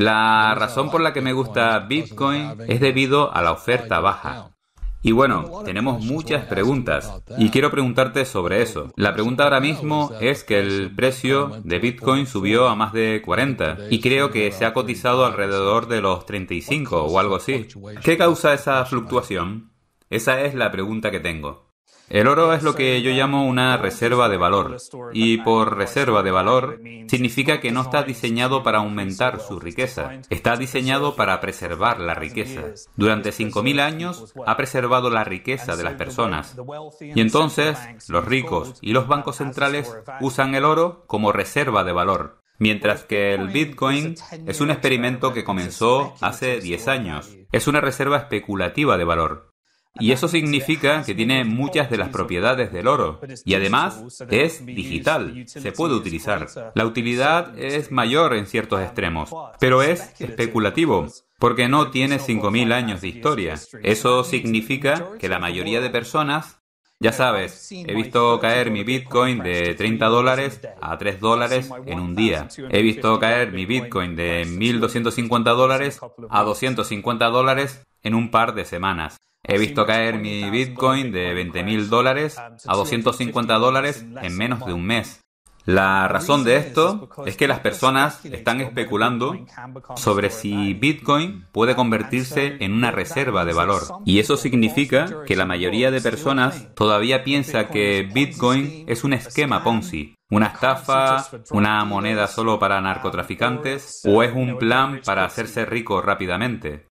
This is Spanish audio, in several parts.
La razón por la que me gusta Bitcoin es debido a la oferta baja. Y bueno, tenemos muchas preguntas y quiero preguntarte sobre eso. La pregunta ahora mismo es que el precio de Bitcoin subió a más de 40 y creo que se ha cotizado alrededor de los 35 o algo así. ¿Qué causa esa fluctuación? Esa es la pregunta que tengo. El oro es lo que yo llamo una reserva de valor, y por reserva de valor significa que no está diseñado para aumentar su riqueza, está diseñado para preservar la riqueza. Durante 5.000 años ha preservado la riqueza de las personas, y entonces los ricos y los bancos centrales usan el oro como reserva de valor. Mientras que el Bitcoin es un experimento que comenzó hace 10 años. Es una reserva especulativa de valor. Y eso significa que tiene muchas de las propiedades del oro. Y además es digital, se puede utilizar. La utilidad es mayor en ciertos extremos, pero es especulativo, porque no tiene 5.000 años de historia. Eso significa que la mayoría de personas ya sabes, he visto caer mi Bitcoin de 30 dólares a 3 dólares en un día. He visto caer mi Bitcoin de 1.250 dólares a 250 dólares en un par de semanas. He visto caer mi Bitcoin de 20 dólares a 250 dólares en menos de un mes. La razón de esto es que las personas están especulando sobre si Bitcoin puede convertirse en una reserva de valor. Y eso significa que la mayoría de personas todavía piensa que Bitcoin es un esquema Ponzi, una estafa, una moneda solo para narcotraficantes o es un plan para hacerse rico rápidamente.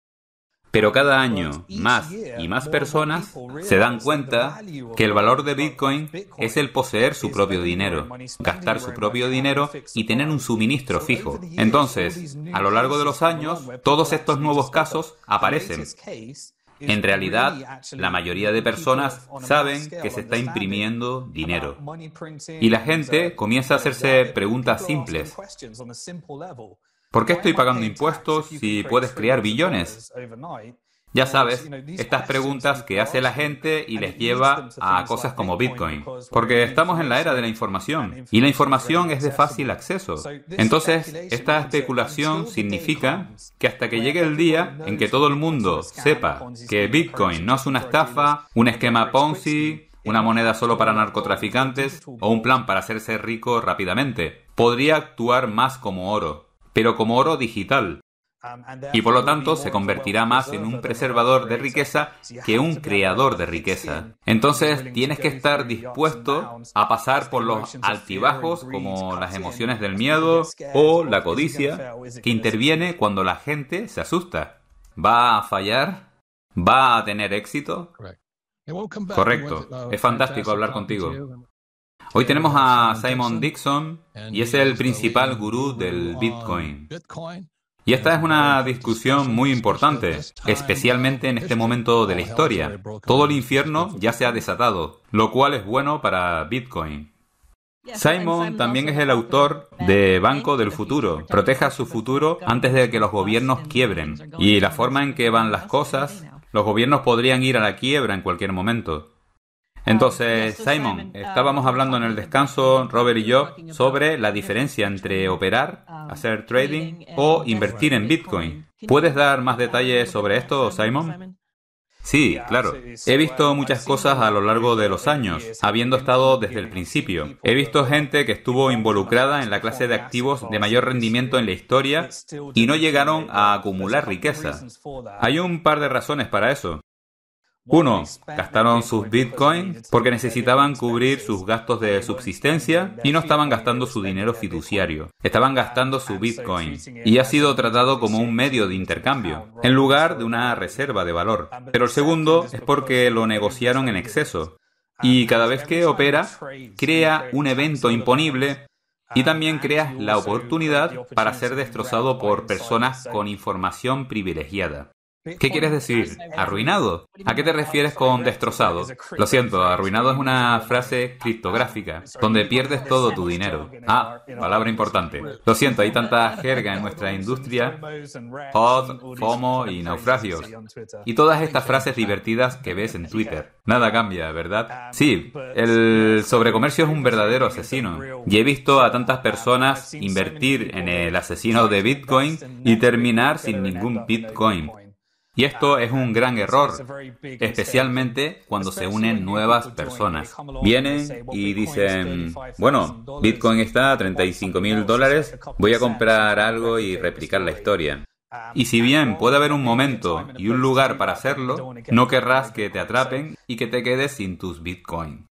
Pero cada año más y más personas se dan cuenta que el valor de Bitcoin es el poseer su propio dinero, gastar su propio dinero y tener un suministro fijo. Entonces, a lo largo de los años, todos estos nuevos casos aparecen. En realidad, la mayoría de personas saben que se está imprimiendo dinero. Y la gente comienza a hacerse preguntas simples. ¿Por qué estoy pagando impuestos si puedes crear billones? Ya sabes, estas preguntas que hace la gente y les lleva a cosas como Bitcoin, porque estamos en la era de la información y la información es de fácil acceso. Entonces, esta especulación significa que hasta que llegue el día en que todo el mundo sepa que Bitcoin no es una estafa, un esquema Ponzi, una moneda solo para narcotraficantes o un plan para hacerse rico rápidamente, podría actuar más como oro pero como oro digital, um, y por lo tanto se convertirá más en un preservador de riqueza que un creador de riqueza. Entonces tienes que estar dispuesto a pasar por los altibajos como las emociones del miedo o la codicia que interviene cuando la gente se asusta. ¿Va a fallar? ¿Va a tener éxito? Correcto. Uh, es fantástico hablar contigo. Hoy tenemos a Simon Dixon y es el principal gurú del Bitcoin. Y esta es una discusión muy importante, especialmente en este momento de la historia. Todo el infierno ya se ha desatado, lo cual es bueno para Bitcoin. Simon también es el autor de Banco del Futuro. Proteja su futuro antes de que los gobiernos quiebren. Y la forma en que van las cosas, los gobiernos podrían ir a la quiebra en cualquier momento. Entonces, Simon, estábamos hablando en el descanso, Robert y yo, sobre la diferencia entre operar, um, hacer trading o invertir en Bitcoin. ¿Puedes dar más detalles sobre esto, Simon? Sí, claro. He visto muchas cosas a lo largo de los años, habiendo estado desde el principio. He visto gente que estuvo involucrada en la clase de activos de mayor rendimiento en la historia y no llegaron a acumular riqueza. Hay un par de razones para eso. Uno, gastaron sus bitcoins porque necesitaban cubrir sus gastos de subsistencia y no estaban gastando su dinero fiduciario. Estaban gastando su bitcoin y ha sido tratado como un medio de intercambio, en lugar de una reserva de valor. Pero el segundo es porque lo negociaron en exceso. Y cada vez que opera, crea un evento imponible y también crea la oportunidad para ser destrozado por personas con información privilegiada. ¿Qué quieres decir? ¿Arruinado? ¿A qué te refieres con destrozado? Lo siento, arruinado es una frase criptográfica, donde pierdes todo tu dinero. Ah, palabra importante. Lo siento, hay tanta jerga en nuestra industria, Pod, FOMO y naufragios. Y todas estas frases divertidas que ves en Twitter. Nada cambia, ¿verdad? Sí, el sobrecomercio es un verdadero asesino. Y he visto a tantas personas invertir en el asesino de Bitcoin y terminar sin ningún Bitcoin. Y esto es un gran error, especialmente cuando se unen nuevas personas. Vienen y dicen, bueno, Bitcoin está a 35 mil dólares, voy a comprar algo y replicar la historia. Y si bien puede haber un momento y un lugar para hacerlo, no querrás que te atrapen y que te quedes sin tus Bitcoin.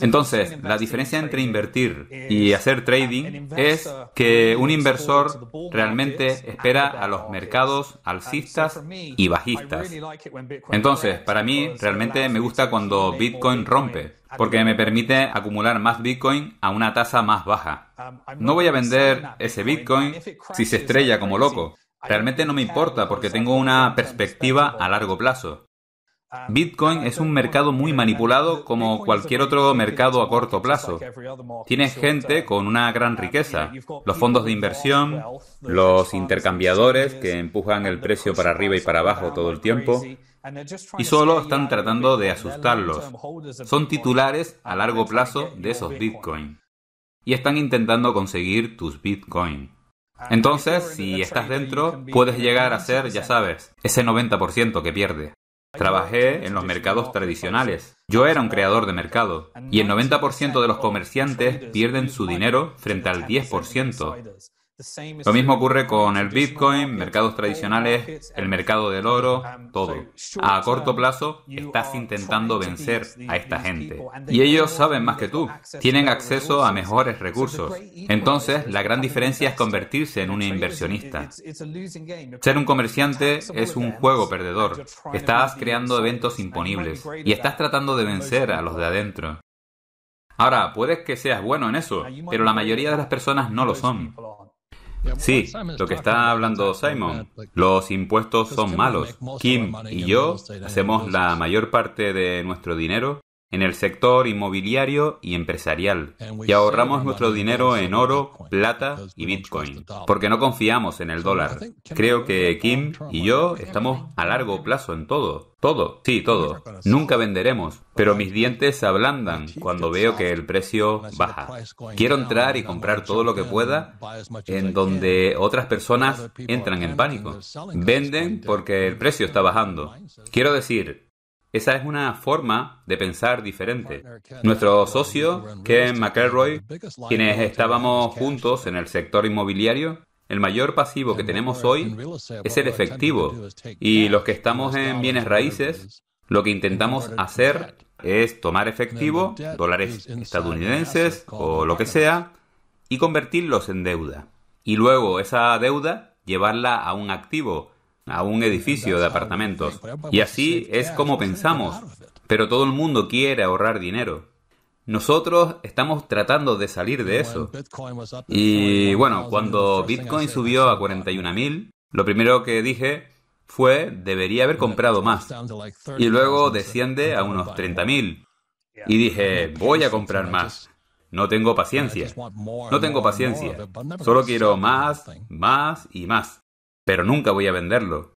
Entonces, la diferencia entre invertir y hacer trading es que un inversor realmente espera a los mercados alcistas y bajistas. Entonces, para mí realmente me gusta cuando Bitcoin rompe, porque me permite acumular más Bitcoin a una tasa más baja. Um, no voy a vender ese Bitcoin si se estrella como loco. Realmente no me importa porque tengo una perspectiva a largo plazo. Bitcoin es un mercado muy manipulado como cualquier otro mercado a corto plazo. Tienes gente con una gran riqueza, los fondos de inversión, los intercambiadores que empujan el precio para arriba y para abajo todo el tiempo, y solo están tratando de asustarlos. Son titulares a largo plazo de esos Bitcoin. Y están intentando conseguir tus Bitcoin. Entonces, si estás dentro, puedes llegar a ser, ya sabes, ese 90% que pierde. Trabajé en los mercados tradicionales. Yo era un creador de mercado y el 90% de los comerciantes pierden su dinero frente al 10%. Lo mismo ocurre con el Bitcoin, mercados tradicionales, el mercado del oro, um, todo. A corto plazo estás intentando vencer a esta gente. Y ellos saben más que tú, tienen acceso a mejores recursos. Entonces, la gran diferencia es convertirse en un inversionista. Ser un comerciante es un juego perdedor. Estás creando eventos imponibles y estás tratando de vencer a los de adentro. Ahora, puedes que seas bueno en eso, pero la mayoría de las personas no lo son. Sí, lo que está hablando Simon. Los impuestos son malos. Kim y yo hacemos la mayor parte de nuestro dinero en el sector inmobiliario y empresarial, y ahorramos nuestro dinero en oro, plata y bitcoin, porque no confiamos en el dólar. Creo que Kim y yo estamos a largo plazo en todo. Todo, sí, todo. Nunca venderemos, pero mis dientes se ablandan cuando veo que el precio baja. Quiero entrar y comprar todo lo que pueda en donde otras personas entran en pánico. Venden porque el precio está bajando. Quiero decir, esa es una forma de pensar diferente. Nuestro socio, Ken McElroy, quienes estábamos juntos en el sector inmobiliario, el mayor pasivo que tenemos hoy es el efectivo. Y los que estamos en bienes raíces, lo que intentamos hacer es tomar efectivo, dólares estadounidenses o lo que sea, y convertirlos en deuda. Y luego esa deuda llevarla a un activo a un edificio de apartamentos. Y así es como pensamos. Pero todo el mundo quiere ahorrar dinero. Nosotros estamos tratando de salir de eso. Y bueno, cuando Bitcoin subió a 41.000, lo primero que dije fue debería haber comprado más. Y luego desciende a unos 30.000. Y dije, voy a comprar más. No tengo paciencia. No tengo paciencia. Solo quiero más, más y más pero nunca voy a venderlo.